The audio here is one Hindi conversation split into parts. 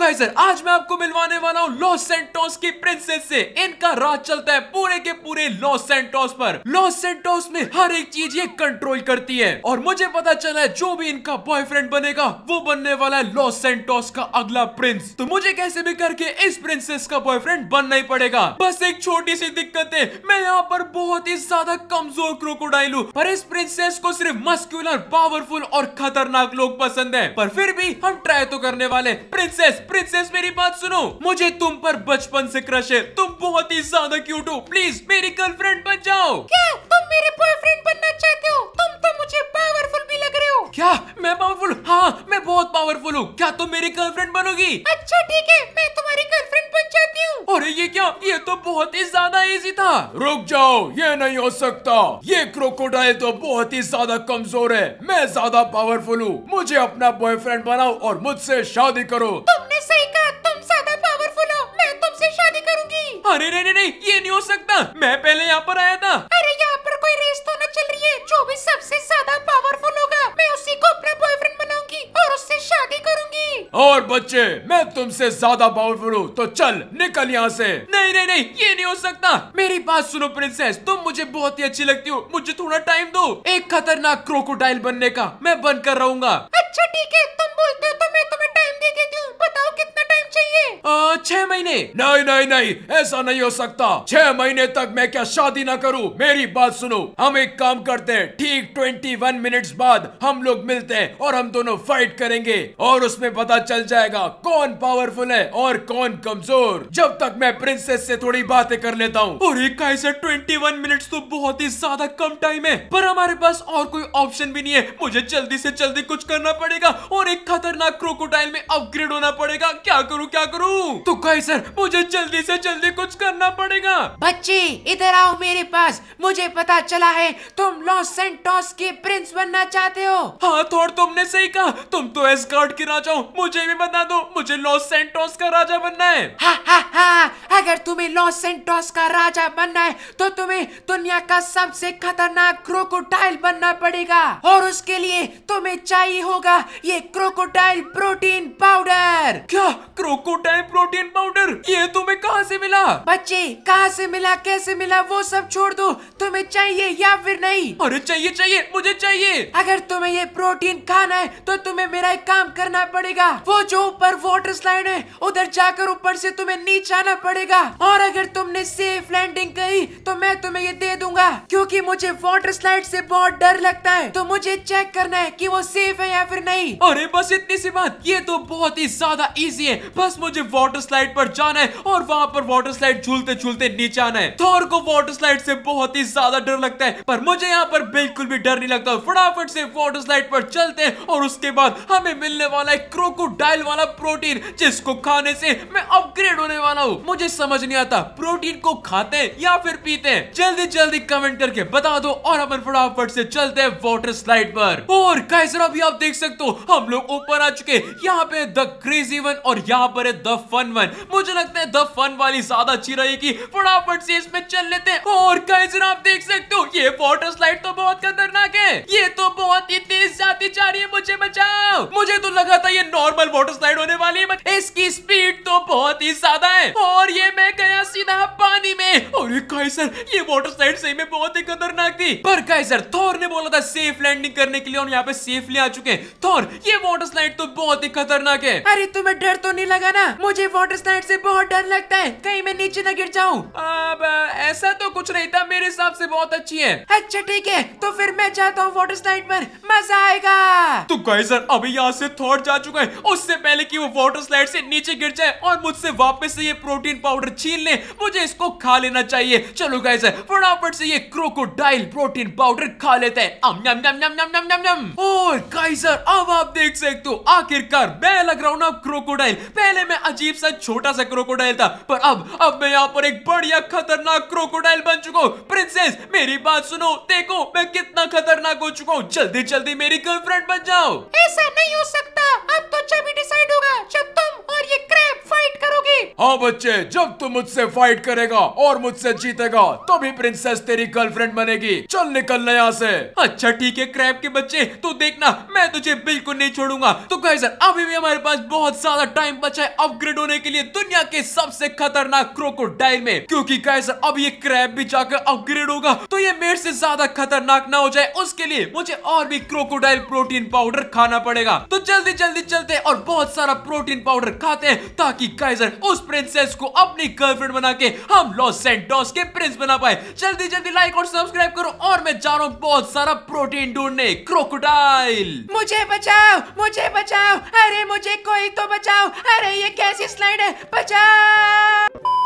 गाइजर आज मैं आपको मिलवाने वाला हूँ लॉस सेंटोस की प्रिंसेस से इनका राज चलता है पूरे के पूरे लॉस सेंटोस पर लॉस सेंटोस में हर एक चीज ये कंट्रोल करती है और मुझे पता चला है जो भी इनका बॉयफ्रेंड बनेगा वो बनने वाला है लॉस सेंटोस का अगला प्रिंस तो मुझे कैसे भी करके इस प्रिंसेस का बॉयफ्रेंड बनना ही पड़ेगा बस एक छोटी सी दिक्कत है मैं यहाँ पर बहुत ही ज्यादा कमजोर क्रोकोडाइल हूँ पर इस प्रिंसेस को सिर्फ मस्क्यूलर पावरफुल और खतरनाक लोग पसंद है पर फिर भी हम ट्राई तो करने वाले प्रिंसेस प्रिंसेस मेरी बात सुनो मुझे तुम पर बचपन से क्रश है तुम बहुत ही ज्यादा क्यूट हो प्लीज मेरी गर्लफ्रेंड बन जाओ क्या तुम मेरे बॉयफ्रेंड बनना चाहते हो तुम तो मुझे पावरफुल भी लग रहे हो क्या मैं पावरफुल हाँ मैं बहुत पावरफुल हूँ क्या तुम मेरी गर्लफ्रेंड बनोगी अच्छा ठीक है मैं तुम्हारी गर्लफ्रेंड अरे ये क्या ये तो बहुत ही ज्यादा इजी था रुक जाओ ये नहीं हो सकता ये क्रोकोडाइल तो बहुत ही ज्यादा कमजोर है मैं ज्यादा पावरफुल हूँ मुझे अपना बॉयफ्रेंड बनाओ और मुझसे शादी करो तुमने सही कहा तुम ज्यादा पावरफुल हो मैं तुमसे शादी करूँगी अरे नहीं नहीं ये नहीं हो सकता मैं पहले यहाँ पर आया था अरे यहाँ पर कोई रेस तो न चल रही है जो भी सबसे ज्यादा पावरफुल होगा मैं उसी को अपना बॉयफ्रेंड उससे शादी करूंगी और बच्चे मैं तुमसे ज्यादा पावरफुल हूँ तो चल निकल यहाँ से नहीं नहीं नहीं ये नहीं हो सकता मेरी बात सुनो प्रिंसेस तुम मुझे बहुत ही अच्छी लगती हो मुझे थोड़ा टाइम दो एक खतरनाक क्रोकोडाइल बनने का मैं बन कर रहूंगा अच्छा ठीक है तुम बोलते हो तो मैं तुम्हें टाइम दे देती हूँ बताओ कितना टाइम चाहिए आ, बाद छह महीने नहीं नहीं नहीं ऐसा नहीं हो सकता छह महीने तक मैं क्या शादी ना करूं मेरी बात सुनो हम एक काम करते हैं ठीक ट्वेंटी वन मिनट बाद हम लोग मिलते हैं और हम दोनों फाइट करेंगे और उसमें पता चल जाएगा कौन पावरफुल है और कौन कमजोर जब तक मैं प्रिंसेस से थोड़ी बातें कर लेता हूँ और इक्कीस ट्वेंटी वन मिनट तो बहुत ही ज्यादा कम टाइम है पर हमारे पास और कोई ऑप्शन भी नहीं है मुझे जल्दी से जल्दी कुछ करना पड़ेगा और एक खतरनाक क्रोकोटाइल में अपग्रेड होना पड़ेगा क्या करूँ क्या करूँ तो ही सर मुझे जल्दी से जल्दी कुछ करना पड़ेगा बच्चे इधर आओ मेरे पास मुझे पता चला है तुम लॉस सेंटोस के प्रिंस बनना चाहते हो हाँ थोड़ तुमने सही कहा तुम तो एस्कॉर्ट के राजा हो मुझे भी बता दो मुझे लॉस सेंटोस का राजा बनना है हा, हा, हा, अगर तुम्हें लॉस सेंटोस का राजा बनना है तो तुम्हें दुनिया का सबसे खतरनाक क्रोकोडाइल बनना पड़ेगा और उसके लिए तुम्हें चाहिए होगा ये क्रोकोडाइल प्रोटीन पाउडर क्या क्रोकोडाइल प्रोटीन प्रोटीन पाउडर ये तुम्हें कहाँ से मिला बच्चे कहाँ से मिला कैसे मिला वो सब छोड़ दो तुम्हें चाहिए या फिर नहीं अरे चाहिए चाहिए मुझे चाहिए अगर तुम्हें ये प्रोटीन खाना है तो तुम्हें मेरा एक काम करना पड़ेगा वो जो ऊपर वाटर स्लाइड है उधर जाकर ऊपर से तुम्हें नीचे आना पड़ेगा और अगर तुमने सेफ लैंडिंग कही तो मैं तुम्हें ये दे दूंगा क्यूँकी मुझे वाटर स्लाइड से बहुत डर लगता है तो मुझे चेक करना है की वो सेफ है या फिर नहीं अरे बस इतनी सी बात ये तो बहुत ही ज्यादा इजी है बस मुझे वाटर स्लाइड पर जाना है और वहां पर वाटर स्लाइड झूलते झूलते नीचे आना है थोर को वाटर स्लाइड से बहुत ही ज्यादा डर लगता है पर मुझे यहाँ पर बिल्कुल भी डर नहीं लगता फटाफट से वाटर स्लाइड पर चलते हैं और उसके बाद हमें मिलने वाला है क्रोकोडाइल वाला प्रोटीन जिसको खाने से मैं अपग्रेड होने वाला हूँ मुझे समझ नहीं आता प्रोटीन को खाते या फिर पीते हैं जल्दी जल्दी कमेंट करके बता दो और हम फटाफट से चलते हैं वाटर स्लाइड पर और कैसा भी आप देख सकते हो हम लोग ऊपर आ चुके यहाँ पे द क्रेजी वन और यहाँ पर है द फन जीवन मुझे लगता है द फन वाली ज्यादा अच्छी रहेगी फटाफट से इसमें चल लेते हैं और कैसे आप देख सकते हो ये वॉटर स्लाइड तो बहुत खतरनाक है ये तो बहुत ही तेज जाती जा रही है मुझे बचाओ मुझे तो लगा था ये नॉर्मल वॉटर स्लाइड होने वाली है इसकी स्पीड तो बहुत ही ज्यादा है और ये मैं गया सीधा पानी में और काइसर ये वॉटर स्लाइड सही में बहुत ही खतरनाक थी पर काइसर थोर ने बोला था सेफ लैंडिंग करने के लिए और यहाँ पे सेफली आ चुके हैं थोर ये वॉटर स्लाइड तो बहुत ही खतरनाक है अरे तुम्हें डर तो नहीं लगा ना मुझे वाटर वाटर स्लाइड से बहुत डर लगता है कहीं मैं नीचे न गिर जाऊँ अब ऐसा तो कुछ नहीं था मेरे हिसाब से बहुत अच्छी है अच्छा ठीक है तो फिर मैं जाता हूँ वाटर स्लाइड पर मजा आएगा तो गए सर अभी यहाँ से थोड़ जा चुका है उससे पहले की वो वाटर स्लाइड ऐसी नीचे गिर जाए और मुझसे वापस ऐसी ये प्रोटीन पाउडर छीन ले मुझे इसको खा लेना चाहिए चलो गए सर फटाफट ऐसी ये क्रोकोडाइल प्रोटीन पाउडर खा लेते हैं और अब आप देख सकते हो आखिरकार मैं लग रहा हूँ ना क्रोकोडाइल पहले मैं अजीब सा छोटा सा क्रोकोडाइल था पर अब अब मैं यहाँ पर एक बढ़िया खतरनाक क्रोकोडाइल बन चुका हूँ प्रिंसेस मेरी बात सुनो देखो मैं कितना खतरनाक हो चुका हूँ जल्दी जल्दी मेरी गर्लफ्रेंड बन जाओ ऐसा नहीं हो सकता अब तो जब डिसाइड होगा जब तुम और ये क्रैप फाइट करोगी हाँ बच्चे जब तू मुझसे फाइट करेगा और मुझसे जीतेगा तभी प्रिंसेस तेरी गर्लफ्रेंड बनेगी चल निकल यहाँ से अच्छा ठीक है क्रैप के बच्चे तू देखना मैं तुझे बिल्कुल नहीं छोड़ूंगा तो सर अभी भी हमारे पास बहुत ज्यादा टाइम बचा है अपग्रेड होने के लिए दुनिया के सबसे खतरनाक क्रोकोडाइल में क्योंकि सर अब ये क्रैप भी जाकर अपग्रेड होगा तो ये मेरे से ज्यादा खतरनाक ना हो जाए उसके लिए मुझे और भी क्रोकोडाइल प्रोटीन पाउडर खाना पड़ेगा तो जल्दी जल्दी चलते और बहुत सारा प्रोटीन पाउडर खाते हैं ताकि काइजर उस प्रिंसेस को अपनी गर्लफ्रेंड बना के हम लॉस सेंटोस के प्रिंस बना पाए जल्दी जल्दी लाइक और सब्सक्राइब करो और मैं जा रहा हूँ बहुत सारा प्रोटीन ढूंढने क्रोकोडाइल मुझे बचाओ मुझे बचाओ अरे मुझे कोई तो बचाओ अरे ये कैसी स्लाइड है बचाओ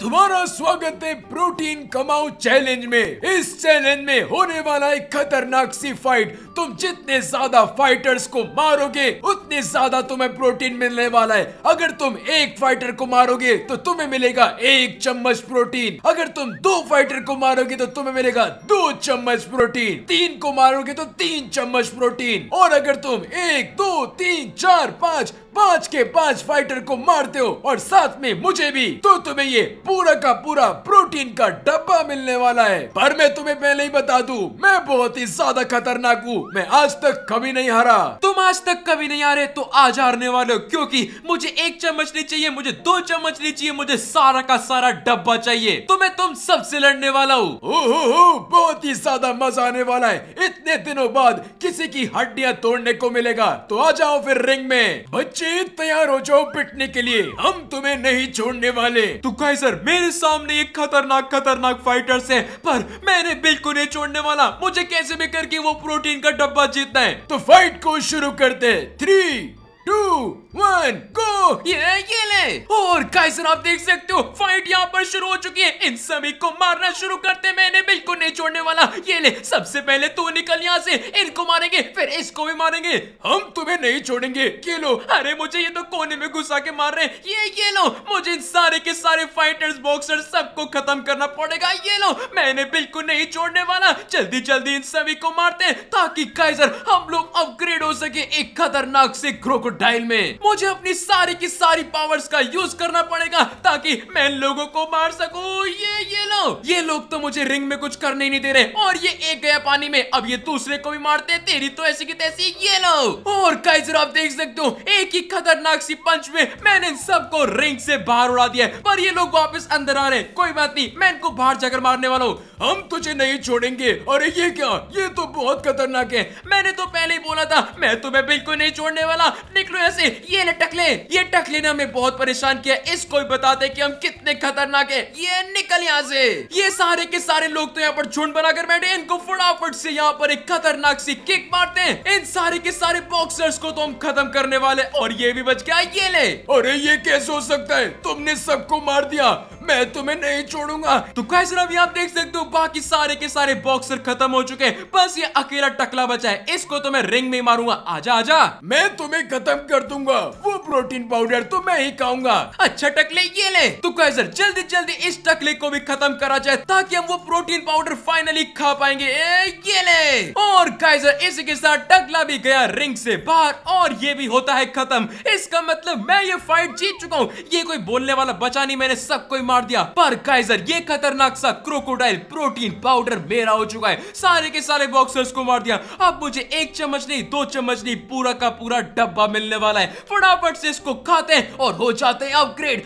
तुम्हारा स्वागत है प्रोटीन कमाओ चैलेंज में इस चैलेंज में होने वाला एक खतरनाक सी फाइट तुम जितने ज्यादा फाइटर्स को मारोगे उतने ज्यादा तुम्हें प्रोटीन मिलने वाला है अगर तुम एक फाइटर को मारोगे तो तुम्हें मिलेगा एक चम्मच प्रोटीन अगर तुम दो फाइटर को मारोगे तो तुम्हें मिलेगा दो चम्मच प्रोटीन तीन को मारोगे तो तीन चम्मच प्रोटीन और अगर तुम एक दो तीन चार पाँच पांच के पांच फाइटर को मारते हो और साथ में मुझे भी तो तुम्हें ये पूरा का पूरा प्रोटीन का डब्बा मिलने वाला है पर मैं तुम्हें पहले ही बता दू मैं बहुत ही ज्यादा खतरनाक हूँ मैं आज तक कभी नहीं हारा तुम आज तक कभी नहीं हारे तो आज हारने वाले हो क्योंकि मुझे एक चम्मच नहीं चाहिए मुझे दो चम्मच नहीं चाहिए मुझे सारा का सारा डब्बा चाहिए तो मैं तुम सबसे लड़ने वाला हूँ बहुत ही ज्यादा मजा आने वाला है इतने दिनों बाद किसी की हड्डियाँ तोड़ने को मिलेगा तो आ जाओ फिर रिंग में बच्चे बच्चे तैयार हो जाओ पिटने के लिए हम तुम्हें नहीं छोड़ने वाले तो सर मेरे सामने एक खतरनाक खतरनाक फाइटर्स है पर मैंने बिल्कुल नहीं छोड़ने वाला मुझे कैसे भी करके वो प्रोटीन का डब्बा जीतना है तो फाइट को शुरू करते थ्री टू वन गो ये ले और काइसन आप देख सकते हो फाइट यहाँ पर शुरू हो चुकी है इन सभी को मारना शुरू करते मैंने बिल्कुल नहीं छोड़ने वाला ये ले सबसे पहले तू निकल यहाँ से इनको मारेंगे फिर इसको भी मारेंगे हम तुम्हें नहीं छोड़ेंगे ये लो अरे मुझे ये तो कोने में घुसा के मार रहे ये ये लो मुझे इन सारे के सारे फाइटर्स बॉक्सर सबको खत्म करना पड़ेगा ये लो मैंने बिल्कुल नहीं छोड़ने वाला जल्दी जल्दी इन सभी को मारते ताकि काइजर हम लोग अपग्रेड हो सके एक खतरनाक से क्रोकोड डायल में मुझे अपनी सारी की सारी पावर्स का यूज करना पड़ेगा ताकि मैं लोगों को मार सकूं ये ये लो ये लोग तो मुझे रिंग में कुछ करने ही नहीं दे रहे और ये एक गया पानी में अब ये दूसरे को भी मारते तेरी तो ऐसी की तैसी ये लो और काइजर आप देख सकते हो एक ही खतरनाक सी पंच में मैंने इन सबको रिंग से बाहर उड़ा दिया पर ये लोग वापस अंदर आ रहे कोई बात नहीं मैं इनको बाहर जाकर मारने वाला हूँ हम तुझे नहीं छोड़ेंगे अरे ये क्या ये तो बहुत खतरनाक है मैंने तो पहले ही बोला था मैं तुम्हें बिल्कुल नहीं छोड़ने वाला निकलो यहाँ ऐसे ये ना टकले ये टकले ने हमें बहुत परेशान किया इसको ही बताते कि हम कितने खतरनाक है ये निकल यहाँ से ये सारे के सारे लोग तो यहाँ पर झुंड बनाकर बैठे इनको फटाफट से यहाँ पर एक खतरनाक सी किक मारते हैं इन सारे के सारे बॉक्सर्स को तो हम खत्म करने वाले और ये भी बच गया ये ले अरे ये कैसे हो सकता है तुमने सबको मार दिया मैं तुम्हें नहीं छोड़ूंगा तो कैसे अभी आप देख सकते हो बाकी सारे के सारे बॉक्सर खत्म हो चुके बस ये अकेला टकला बचा है इसको तो मैं रिंग में मारूंगा आजा आजा मैं तुम्हें खत्म कर दूंगा वो प्रोटीन पाउडर तो मैं ही खाऊंगा अच्छा टकले ये ले तो गाइस जल्दी जल्दी इस टकले को भी खत्म करा जाए ताकि हम वो प्रोटीन पाउडर फाइनली खा पाएंगे ए, ये ले और गाइजर इसी के साथ टकला भी गया रिंग से बाहर और ये भी होता है खत्म इसका मतलब मैं ये फाइट जीत चुका हूँ ये कोई बोलने वाला बचा नहीं मैंने सबको मार मार दिया पर काइजर ये खतरनाक सा क्रोकोडाइल प्रोटीन पाउडर मेरा हो चुका है सारे के सारे बॉक्सर्स को मार दिया अब मुझे एक चम्मच नहीं दो चम्मच नहीं पूरा का पूरा डब्बा मिलने वाला है फटाफट से इसको खाते हैं और हो जाते हैं अपग्रेड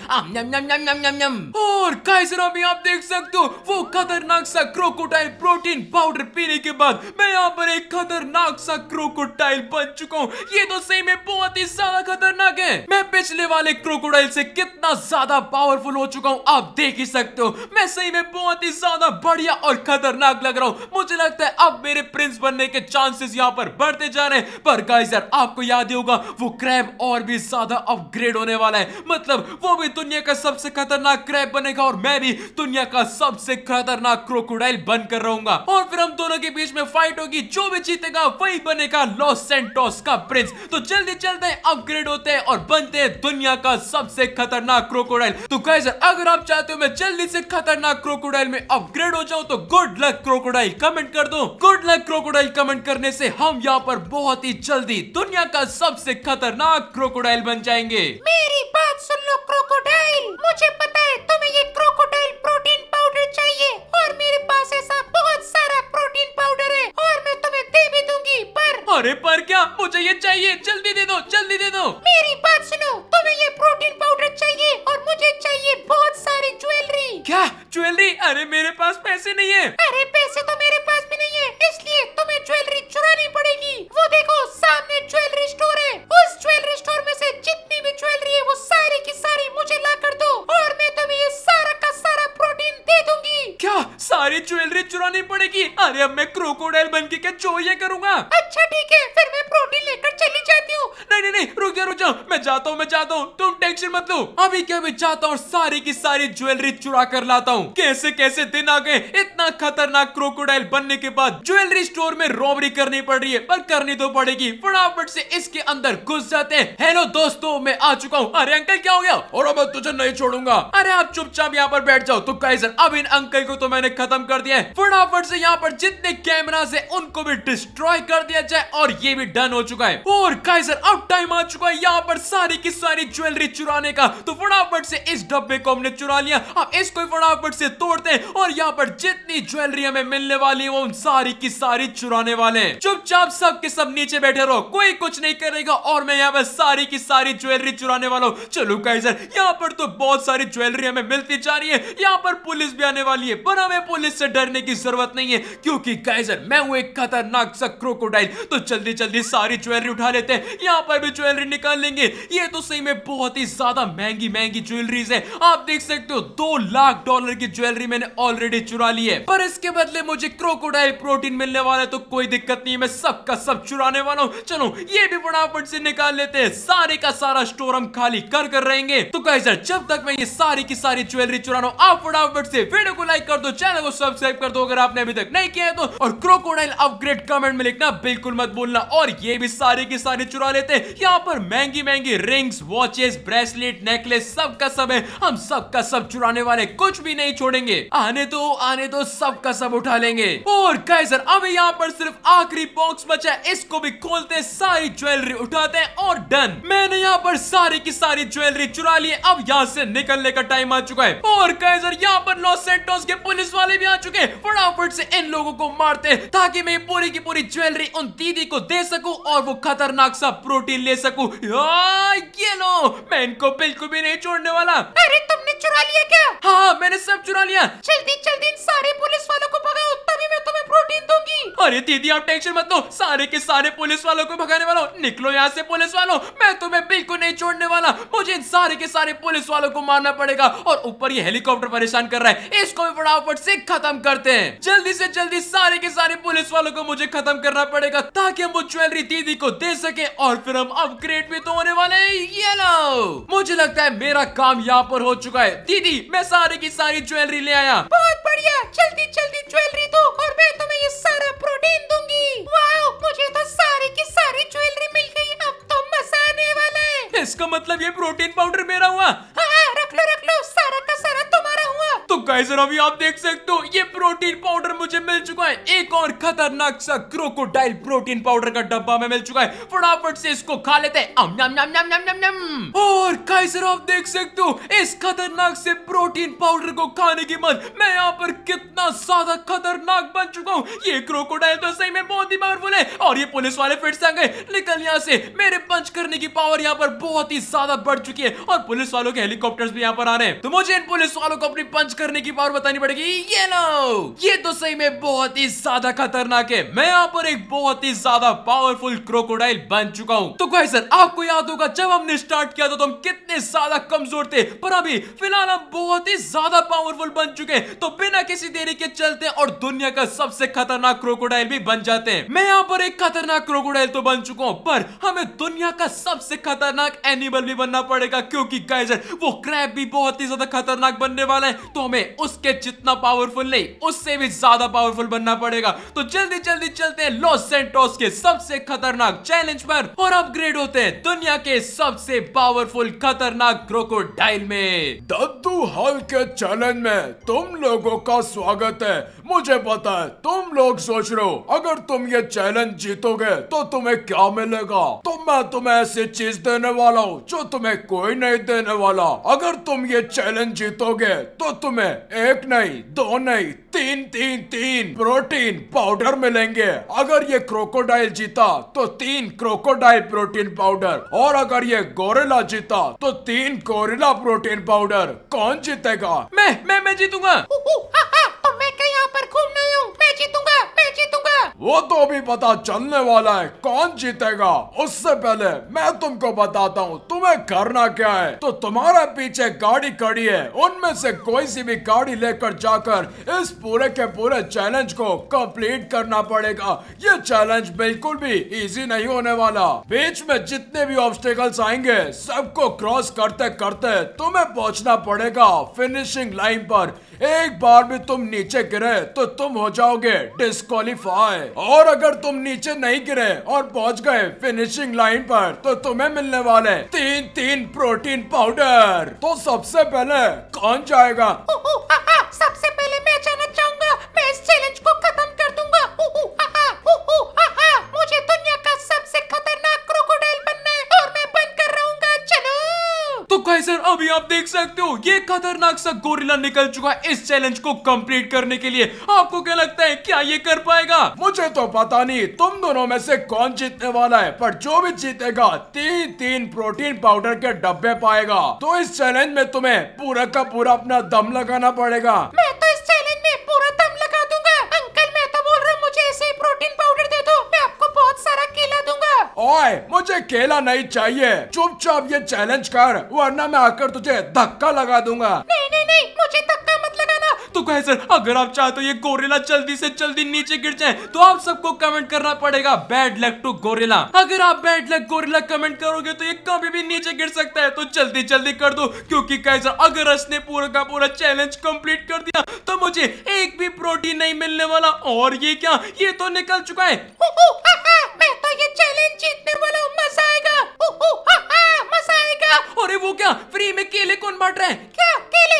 और काइजर अभी आप देख सकते हो वो खतरनाक सा क्रोकोटाइल प्रोटीन पाउडर पीने के बाद मैं यहाँ पर एक खतरनाक सा क्रोकोटाइल बन चुका हूँ ये तो सही में बहुत ही ज्यादा खतरनाक है मैं पिछले वाले क्रोकोडाइल से कितना ज्यादा पावरफुल हो चुका हूँ आप देख ही सकते हो मैं सही में बहुत ही ज्यादा बढ़िया और खतरनाक लग रहा हूँ मुझे लगता है अब मेरे प्रिंस बनने के चांसेस यहाँ पर बढ़ते जा रहे हैं पर गाइस यार आपको याद ही होगा वो क्रैब और भी ज्यादा अपग्रेड होने वाला है मतलब वो भी दुनिया का सबसे खतरनाक क्रैब बनेगा और मैं भी दुनिया का सबसे खतरनाक क्रोकोडाइल बनकर रहूंगा और फिर हम दोनों के बीच में फाइट होगी जो भी जीतेगा वही बनेगा लॉस सेंटोस का प्रिंस तो जल्दी चलते अपग्रेड होते हैं और बनते हैं दुनिया का सबसे खतरनाक क्रोकोडाइल तो गाइस अगर आप चाहते हो मैं जल्दी से खतरनाक क्रोकोडाइल में अपग्रेड हो जाऊँ तो गुड लक क्रोकोडाइल कमेंट कर दो गुड लक क्रोकोडाइल कमेंट करने से हम यहाँ पर बहुत ही जल्दी दुनिया का सबसे खतरनाक क्रोकोडाइल बन जाएंगे मेरी बात सुन लो क्रोकोडाइल मुझे पता है तुम्हें ये क्रोकोडाइल प्रोटीन पाउडर चाहिए और मेरे पास ऐसा अरे पर क्या मुझे ये चाहिए जल्दी दे दो जल्दी दे दो मेरी बात सुनो तुम्हें ये प्रोटीन पाउडर चाहिए और मुझे चाहिए बहुत सारी ज्वेलरी क्या ज्वेलरी अरे मेरे पास पैसे नहीं है अरे पैसे तो मेरे पास भी नहीं है इसलिए तुम्हें ज्वेलरी चुरानी पड़ेगी वो देखो सामने ज्वेलरी स्टोर है उस ज्वेलरी स्टोर में ऐसी जितनी भी ज्वेलरी है वो सारी की सारी मुझे ला कर दो और दे दूंगी क्या सारी ज्वेलरी चुरानी पड़ेगी अरे अब मैं क्रोकोडाइल बन के क्या चोरिया करूंगा अच्छा ठीक है फिर मैं प्रोटीन लेकर चली जाती हूँ नहीं नहीं नहीं रुक जा रुक जाओ मैं जाता हूँ मैं जाता हूँ तुम टेंशन मत लो अभी क्या मैं जाता हूँ सारी की सारी ज्वेलरी चुरा कर लाता हूँ कैसे कैसे दिन आ गए इतना खतरनाक क्रोकोडाइल बनने के बाद ज्वेलरी स्टोर में रॉबरी करनी पड़ रही है पर करनी तो पड़ेगी फटाफट से इसके अंदर घुस जाते हैं हेलो दोस्तों मैं आ चुका हूँ अरे अंकल क्या हो गया और अब तुझे नहीं छोड़ूंगा अरे आप चुपचाप यहाँ पर बैठ जाओ तो गाइजर अब इन अंकल को तो मैंने खत्म कर दिया है फटाफट से यहाँ पर जितने कैमरा है उनको भी डिस्ट्रॉय कर दिया जाए और ये भी डन हो चुका है और कैसर अब टाइम आ चुका है यहाँ पर सारी की सारी ज्वेलरी चुराने का तो फटाफट से इस डब्बे को हमने चुरा लिया अब इसको फटाफट से तोड़ते हैं और यहाँ पर जितनी ज्वेलरी हमें मिलने वाली है वो उन सारी की सारी चुराने वाले हैं चुपचाप सब के सब नीचे बैठे रहो कोई कुछ नहीं करेगा और मैं यहाँ पर सारी की सारी ज्वेलरी चुराने वाला हूँ चलो कैसर यहाँ पर तो बहुत सारी ज्वेलरी हमें मिलती जा रही है यहाँ पर पुलिस पुलिस भी आने वाली है पर हमें पुलिस से डरने की जरूरत नहीं है क्योंकि गाइजर मैं हूं एक खतरनाक सा क्रोकोडाइल तो जल्दी जल्दी सारी ज्वेलरी उठा लेते हैं यहाँ पर भी ज्वेलरी निकाल लेंगे ये तो सही में बहुत ही ज्यादा महंगी महंगी ज्वेलरीज है आप देख सकते हो दो लाख डॉलर की ज्वेलरी मैंने ऑलरेडी चुरा ली है पर इसके बदले मुझे क्रोकोडाइल प्रोटीन मिलने वाला है तो कोई दिक्कत नहीं मैं सबका सब चुराने वाला हूँ चलो ये भी फटाफट से निकाल लेते हैं सारे का सारा स्टोर हम खाली कर कर रहेंगे तो गाइजर जब तक मैं ये सारी की सारी ज्वेलरी चुरा रहा हूँ आप फटाफट से वीडियो को लाइक कर दो चैनल को सब्सक्राइब कर दो अगर आपने अभी तक नहीं किया है तो और क्रोकोडाइल अपग्रेड कमेंट में लिखना बिल्कुल मत बोलना और ये भी सारे के सारे चुरा लेते हैं यहाँ पर महंगी महंगी रिंग्स वॉचेस ब्रेसलेट नेकलेस सब का सब है हम सब का सब चुराने वाले कुछ भी नहीं छोड़ेंगे आने तो आने तो सब का सब उठा लेंगे और कैसर अब यहाँ पर सिर्फ आखिरी बॉक्स बचा है इसको भी खोलते हैं सारी ज्वेलरी उठाते हैं और डन मैंने यहाँ पर सारी की सारी ज्वेलरी चुरा ली अब यहाँ से निकलने का टाइम आ चुका है और कैसर यहाँ पर लॉस सेंटोस के पुलिस वाले भी आ चुके फटाफट से इन लोगों को मारते ताकि मैं पूरी की पूरी ज्वेलरी उन दीदी को दे सकूं और वो खतरनाक सा प्रोटीन ले सकूं हाँ, ये लो मैं इनको बिल्कुल भी नहीं छोड़ने वाला अरे तुमने चुरा लिया क्या हाँ मैंने सब चुरा लिया जल्दी जल्दी सारे अरे दीदी आप टेंशन मत लो सारे के सारे पुलिस वालों को भगाने वालों निकलो यहाँ से पुलिस वालों मैं तुम्हें बिल्कुल नहीं छोड़ने वाला मुझे इन सारे के सारे पुलिस वालों को मारना पड़ेगा और ऊपर ये हेलीकॉप्टर परेशान कर रहा है इसको भी फटाफट से खत्म करते हैं जल्दी से जल्दी सारे के सारे पुलिस वालों को मुझे खत्म करना पड़ेगा ताकि हम वो ज्वेलरी दीदी को दे सके और फिर हम अपग्रेड भी तो होने वाले ये लो मुझे लगता है मेरा काम यहाँ पर हो चुका है दीदी मैं सारे की सारी ज्वेलरी ले आया बहुत बढ़िया जल्दी जल्दी ज्वेलरी दो और मैं तुम्हें ये सारा प्रोडक्ट दूंगी मुझे तो सारी की सारी ज्वेलरी मिल गई अब तो मजा आने वाला है इसका मतलब ये प्रोटीन पाउडर मेरा हुआ हाँ, हाँ, रख लो रख लो सारा का सारा तुम्हारा हुआ तो गाइस अभी आप देख सकते हो ये प्रोटीन पाउडर मुझे मिल चुका है एक और खतरनाक सा क्रोकोडाइल प्रोटीन पाउडर का डब्बा में मिल चुका है फटाफट से इसको खा लेते हैं और काइसर आप देख सकते हो इस खतरनाक से प्रोटीन पाउडर को खाने की मत मैं यहाँ पर कितना ज्यादा खतरनाक बन चुका हूँ ये क्रोकोडाइल तो सही में बहुत ही पावरफुल है और ये पुलिस वाले फिर से आ गए निकल यहाँ से मेरे पंच करने की पावर यहाँ पर बहुत ही ज्यादा बढ़ चुकी है और पुलिस वालों के हेलीकॉप्टर भी यहाँ पर आ रहे हैं तो मुझे इन पुलिस वालों को अपनी पंच करने की पावर बतानी पड़ेगी ये ना ये तो सही में बहुत ही ज्यादा खतरनाक है मैं यहाँ पर एक बहुत ही ज्यादा पावरफुल क्रोकोडाइल बन चुका हूँ तो गाइस सर आपको याद होगा जब हमने स्टार्ट किया था तो हम कितने ज्यादा कमजोर थे पर अभी फिलहाल हम बहुत ही ज्यादा पावरफुल बन चुके हैं तो बिना किसी देरी के चलते और दुनिया का सबसे खतरनाक क्रोकोडाइल भी बन जाते हैं मैं यहाँ पर एक खतरनाक क्रोकोडाइल तो बन चुका हूँ पर हमें दुनिया का सबसे खतरनाक एनिमल भी बनना पड़ेगा क्योंकि गाइजर वो क्रैप भी बहुत ही ज्यादा खतरनाक बनने वाला है तो हमें उसके जितना पावरफुल नहीं उससे भी ज्यादा पावरफुल बनना पड़ेगा तो जल्दी जल्दी चलते हैं लॉस सेंटोस के सबसे खतरनाक चैलेंज पर और अपग्रेड होते हैं दुनिया के सबसे पावरफुल खतरनाक क्रोकोडाइल में दद्दू हल के चैलेंज में तुम लोगों का स्वागत है मुझे पता है तुम लोग सोच रहे हो अगर तुम ये चैलेंज जीतोगे तो तुम्हें क्या मिलेगा तो मैं तुम्हें ऐसी चीज देने वाला हूँ जो तुम्हें कोई नहीं देने वाला अगर तुम ये चैलेंज जीतोगे तो तुम्हें एक नहीं दो नहीं तीन तीन तीन प्रोटीन पाउडर मिलेंगे अगर ये क्रोकोडाइल जीता तो तीन क्रोकोडाइल प्रोटीन पाउडर और अगर ये गोरेला जीता तो तीन गोरेला प्रोटीन पाउडर कौन जीतेगा मैं मैं मैं जीतूंगा मैं क्या यहाँ पर घूमने नहीं हूँ मैं जीतूंगा मैं जीतूंगा वो तो अभी पता चलने वाला है कौन जीतेगा उससे पहले मैं तुमको बताता हूँ तुम्हें करना क्या है तो तुम्हारे पीछे गाड़ी खड़ी है उनमें से कोई सी भी गाड़ी लेकर जाकर इस पूरे के पूरे चैलेंज को कंप्लीट करना पड़ेगा ये चैलेंज बिल्कुल भी इजी नहीं होने वाला बीच में जितने भी ऑब्स्टेकल्स आएंगे सबको क्रॉस करते करते तुम्हें पहुँचना पड़ेगा फिनिशिंग लाइन पर एक बार भी तुम नीचे गिरे तो तुम हो जाओगे डिस्कालीफाई और अगर तुम नीचे नहीं गिरे और पहुंच गए फिनिशिंग लाइन पर तो तुम्हें मिलने वाले तीन तीन प्रोटीन पाउडर तो सबसे पहले कौन जाएगा सबसे पहले मैं जाना चाहूंगा मैं इस चैलेंज को खत्म कर दूंगा मुझे दुनिया का सबसे खतरनाक गाइसर अभी आप देख सकते हो ये खतरनाक सा गोरिला निकल चुका है इस चैलेंज को कंप्लीट करने के लिए आपको क्या लगता है क्या ये कर पाएगा मुझे तो पता नहीं तुम दोनों में से कौन जीतने वाला है पर जो भी जीतेगा तीन तीन प्रोटीन पाउडर के डब्बे पाएगा तो इस चैलेंज में तुम्हें पूरा का पूरा अपना दम लगाना पड़ेगा मैं ओए मुझे केला नहीं चाहिए चुपचाप ये चैलेंज कर वरना मैं आकर तुझे धक्का लगा दूंगा नहीं नहीं नहीं मुझे धक्का तो कहे सर अगर आप चाहते हो ये गोरेला जल्दी से जल्दी नीचे गिर जाए तो आप सबको कमेंट करना पड़ेगा बैड लक टू गोरेला अगर आप बैड लक गोरेला कमेंट करोगे तो ये कभी भी नीचे गिर सकता है तो जल्दी जल्दी कर दो क्योंकि कैसर अगर उसने पूरा का पूरा चैलेंज कंप्लीट कर दिया तो मुझे एक भी प्रोटीन नहीं मिलने वाला और ये क्या ये तो निकल चुका है तो अरे वो क्या फ्री में केले कौन बांट रहे हैं क्या केले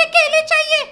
मुझे केले चाहिए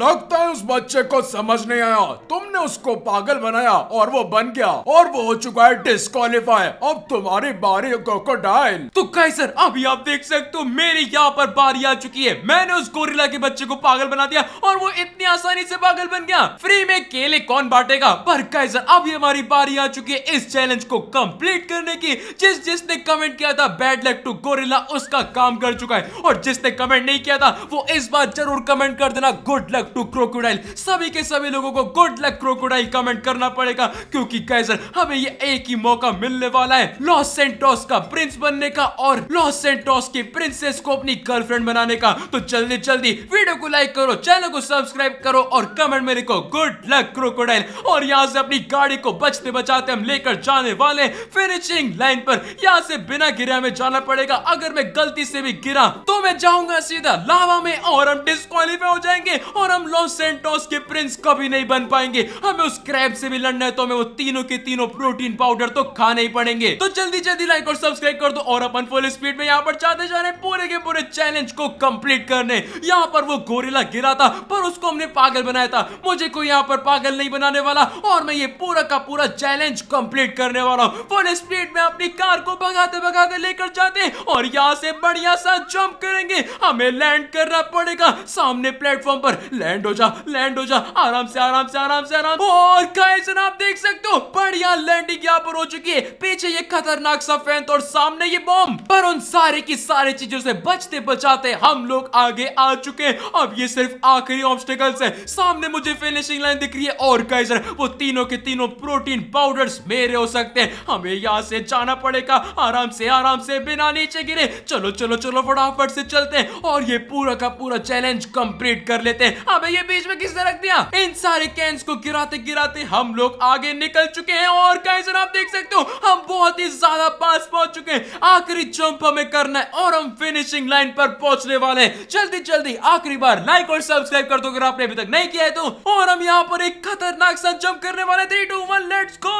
लगता है उस बच्चे को समझ नहीं आया तुमने उसको पागल बनाया और वो बन गया और वो हो चुका है डिस्कालीफाई अब तुम्हारी बारी क्रोकोडाइल तो कैसर अभी आप देख सकते हो मेरी यहाँ पर बारी आ चुकी है मैंने उस गोरिला के बच्चे को पागल बना दिया और वो इतनी आसानी से पागल बन गया फ्री में केले कौन बांटेगा पर कैसर अभी हमारी बारी आ चुकी है इस चैलेंज को कम्प्लीट करने की जिस जिसने कमेंट किया था बैड लक टू गोरिला उसका काम कर चुका है और जिसने कमेंट नहीं किया था वो इस बार जरूर कमेंट कर देना good luck luck to crocodile सभी के सभी लोगों को गुड लक क्रोकोडाइल कमेंट करना पड़ेगा क्योंकि कैसर हमें ये एक ही मौका मिलने वाला है लॉस सेंटोस का प्रिंस बनने का और लॉस सेंटोस की प्रिंसेस को अपनी गर्लफ्रेंड बनाने का तो जल्दी जल्दी वीडियो को लाइक करो चैनल को सब्सक्राइब करो और कमेंट में लिखो गुड लक क्रोकोडाइल और यहाँ से अपनी गाड़ी को बचते बचाते हम लेकर जाने वाले फिनिशिंग लाइन पर यहाँ से बिना गिरे हमें जाना पड़ेगा अगर मैं गलती से भी गिरा तो मैं जाऊंगा सीधा लावा में और हम डिस्कालीफाई हो जाएंगे और हम लॉस सेंटोस के प्रिंस कभी नहीं बन पाएंगे हमें उस क्रैब से भी लड़ना है तो हमें वो तीनों के तीनों प्रोटीन पाउडर तो खाने ही पड़ेंगे तो जल्दी जल्दी लाइक और सब्सक्राइब कर दो और अपन फुल स्पीड में यहाँ पर जाते जा रहे पूरे के पूरे चैलेंज को कम्प्लीट करने यहाँ पर वो गोरेला गिरा था पर उसको हमने पागल बनाया था मुझे कोई यहाँ पर पागल नहीं बनाने वाला और मैं ये पूरा का पूरा चैलेंज कम्प्लीट करने वाला हूँ फुल स्पीड में अपनी कार को भगाते भगाते लेकर जाते और यहाँ से बढ़िया सा जंप करेंगे हमें लैंड करना पड़ेगा सामने प्लेटफॉर्म पर लैंड हो जा लैंड हो जा आराम से आराम से आराम से आराम और गाइस आप देख सकते हो बढ़िया लैंडिंग यहाँ पर हो चुकी है पीछे ये खतरनाक सा फैन और सामने ये बॉम्ब पर उन सारे की सारी चीजों से बचते बचाते हम लोग आगे आ चुके हैं अब ये सिर्फ आखिरी ऑब्स्टेकल्स है सामने मुझे फिनिशिंग लाइन दिख रही है और गाइस वो तीनों के तीनों प्रोटीन पाउडर्स मेरे हो सकते हैं हमें यहाँ से जाना पड़ेगा आराम से आराम से बिना नीचे गिरे चलो चलो चलो फटाफट से चलते हैं और ये पूरा का पूरा चैलेंज कंप्लीट कर लेते हैं अबे ये बीच में किसने रख दिया इन सारे कैंस को गिराते गिराते हम लोग आगे निकल चुके हैं और कैंस आप देख सकते हो हम बहुत ही ज्यादा पास पहुंच चुके हैं आखिरी जंप हमें करना है और हम फिनिशिंग लाइन पर पहुंचने वाले हैं जल्दी जल्दी आखिरी बार लाइक और सब्सक्राइब कर दो अगर आपने अभी तक नहीं किया है तो और हम यहाँ पर एक खतरनाक सा जम्प करने वाले three two one let's go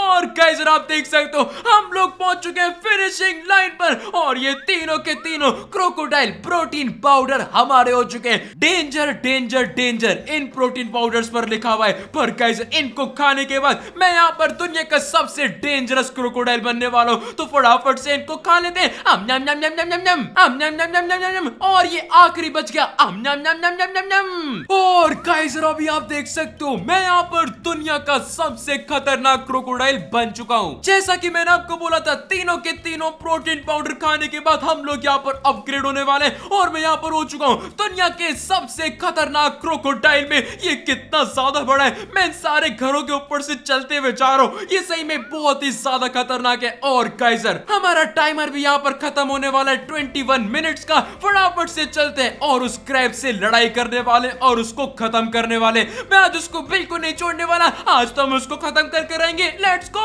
और कैसे आप देख सकते हो हम लोग पहुंच चुके हैं फिनिशिंग लाइन पर और ये तीनों के तीनों क्रोकोडाइल प्रोटीन पाउडर हमारे हो चुके हैं डेंजर डेंजर डेंजर डेंजर इन प्रोटीन पाउडर्स पर लिखा हुआ है पर गाइस इनको खाने के बाद मैं यहाँ पर दुनिया का सबसे डेंजरस क्रोकोडाइल बनने वाला हूँ तो फटाफट से इनको खा लेते और ये आखिरी बच गया और गाइस अभी आप देख सकते हो मैं यहाँ पर दुनिया का सबसे खतरनाक क्रोकोडाइल बन चुका हूँ जैसा कि मैंने आपको बोला था तीनों के तीनों प्रोटीन पाउडर खाने के बाद हम लोग यहाँ पर अपग्रेड होने वाले और मैं यहाँ पर हो चुका हूँ दुनिया के सबसे खतरनाक खतरनाक क्रोकोडाइल में ये कितना ज्यादा बड़ा है मैं इन सारे घरों के ऊपर से चलते हुए जा रहा हूँ ये सही में बहुत ही ज्यादा खतरनाक है और गाइजर हमारा टाइमर भी यहाँ पर खत्म होने वाला है ट्वेंटी वन मिनट्स का फटाफट से चलते हैं और उस क्रैप से लड़ाई करने वाले और उसको खत्म करने वाले मैं आज उसको बिल्कुल नहीं छोड़ने वाला आज तो हम उसको खत्म करके रहेंगे लेट्स गो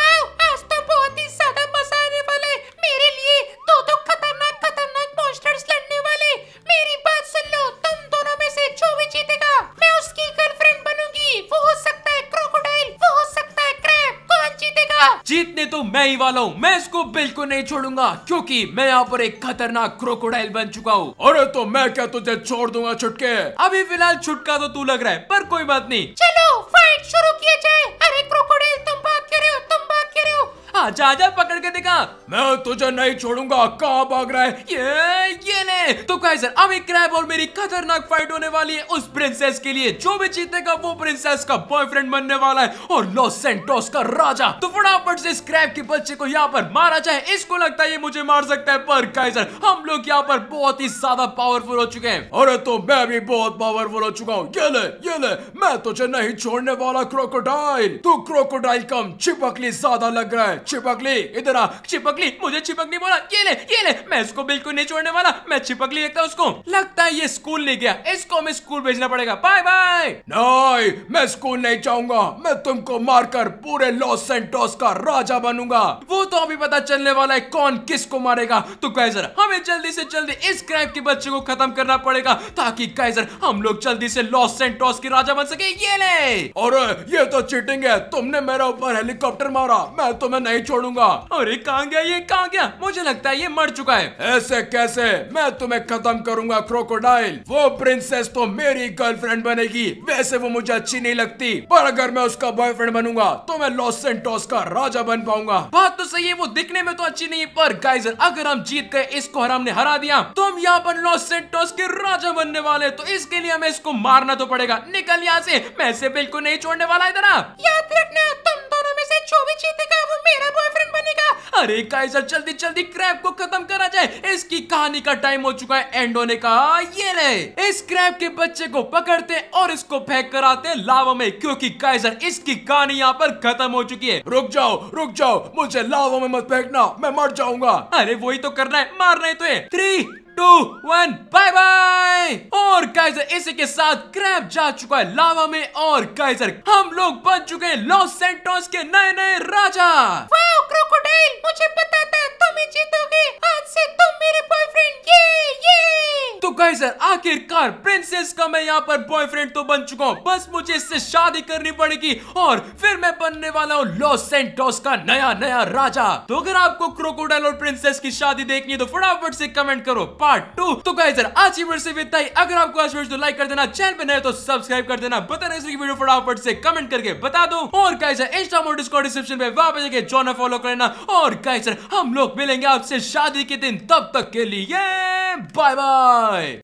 आज तो बहुत ही ज्यादा मजा आने वाले मेरे लिए दो दो खतरनाक खतरनाक मॉन्स्टर्स लड़ने वाले मेरी बात सुन लो तुम तो में से जो भी जीतेगा मैं उसकी गर्लफ्रेंड बनूंगी वो हो सकता है क्रोकोडाइल वो हो सकता है क्रैप कौन जीतेगा जीतने तो मैं ही वाला हूँ मैं इसको बिल्कुल नहीं छोड़ूंगा क्योंकि मैं यहाँ पर एक खतरनाक क्रोकोडाइल बन चुका हूँ अरे तो मैं क्या तुझे छोड़ दूंगा छुटके अभी फिलहाल छुटका तो तू लग रहा है पर कोई बात नहीं चलो जा जा पकड़ के दिखा मैं तुझे नहीं छोड़ूंगा कहा भाग रहा है ये ये ने तो सर अब एक क्रैब और मेरी खतरनाक फाइट होने वाली है उस प्रिंसेस के लिए जो भी जीतेगा वो प्रिंसेस का बॉयफ्रेंड बनने वाला है और लॉस सेंटोस का राजा तो फटाफट से इस क्रैब के बच्चे को यहाँ पर मारा जाए इसको लगता है ये मुझे मार सकता है पर सर हम लोग यहाँ पर बहुत ही ज्यादा पावरफुल हो चुके हैं अरे तो मैं भी बहुत पावरफुल हो चुका हूँ ये ले ये ले मैं तुझे नहीं छोड़ने वाला क्रोकोडाइल तू क्रोकोडाइल कम चिपकली ज्यादा लग रहा है चिपकली इधर आ छिपकली मुझे चिपकली बोला ये ले ये ले मैं इसको बिल्कुल नहीं छोड़ने वाला मैं चिपकली देखता उसको लगता है ये स्कूल नहीं गया इसको हमें स्कूल भेजना पड़ेगा बाय बाय नहीं मैं स्कूल नहीं जाऊंगा मैं तुमको मारकर पूरे लॉस सेंटोस का राजा बनूंगा वो तो अभी पता चलने वाला है कौन किसको मारेगा तो कैजर हमें जल्दी से जल्दी इस क्रैप के बच्चे को खत्म करना पड़ेगा ताकि कैजर हम लोग जल्दी से लॉस सेंटोस के राजा बन सके ये ले और ये तो चीटिंग है तुमने मेरे ऊपर हेलीकॉप्टर मारा मैं तुम्हें नहीं नहीं छोड़ूंगा अरे कहाँ गया ये कहाँ गया मुझे लगता है ये मर चुका है ऐसे कैसे मैं तुम्हें खत्म करूंगा क्रोकोडाइल वो प्रिंसेस तो मेरी गर्लफ्रेंड बनेगी वैसे वो मुझे अच्छी नहीं लगती पर अगर मैं उसका बॉयफ्रेंड बनूंगा तो मैं लॉस सेंटोस का राजा बन पाऊंगा बात तो सही है वो दिखने में तो अच्छी नहीं पर गाइजर अगर हम जीत गए इसको हराम ने हरा दिया तो हम यहाँ पर लॉस सेंटोस के राजा बनने वाले तो इसके लिए हमें इसको मारना तो पड़ेगा निकल यहाँ से मैं इसे बिल्कुल नहीं छोड़ने वाला इधर याद रखना तो जो भी जीतेगा वो मेरा बॉयफ्रेंड बनेगा अरे कैसा जल्दी जल्दी क्रैप को खत्म करा जाए इसकी कहानी का टाइम हो चुका है एंड होने का ये रहे इस क्रैप के बच्चे को पकड़ते और इसको फेंक कर आते लावा में क्योंकि काइजर इसकी कहानी यहाँ पर खत्म हो चुकी है रुक जाओ रुक जाओ मुझे लावा में मत फेंकना मैं मर जाऊंगा अरे वही तो करना है मारना है तो three two one bye bye और काइजर इसी के साथ क्रैप जा चुका है लावा में और काइजर हम लोग बन चुके हैं लॉस सेंटोस के नए नए राजा क्रोकोडाइल मुझे पता था तुम ही जीतोगे आज से तुम मेरे बॉयफ्रेंड ये ये तो काइजर आखिरकार प्रिंसेस का मैं यहाँ पर बॉयफ्रेंड तो बन चुका हूँ बस मुझे इससे शादी करनी पड़ेगी और फिर मैं बनने वाला हूँ लॉस सेंटोस का नया नया राजा तो अगर आपको क्रोकोडाइल और प्रिंसेस की शादी देखनी है तो फटाफट से कमेंट करो पार्ट टू तो सर आज की वीडियो इतना ही अगर आपको आज वीडियो तो लाइक कर देना चैनल पे नए तो सब्सक्राइब कर देना बता रहे की वीडियो फटाफट से कमेंट करके बता दो और गाइजर इंस्टाग्राम और डिस्कॉर्ड डिस्क्रिप्शन पे वहां पर जाके जॉन फॉलो करना और गाइजर हम लोग मिलेंगे आपसे शादी के दिन तब तक के लिए बाय बाय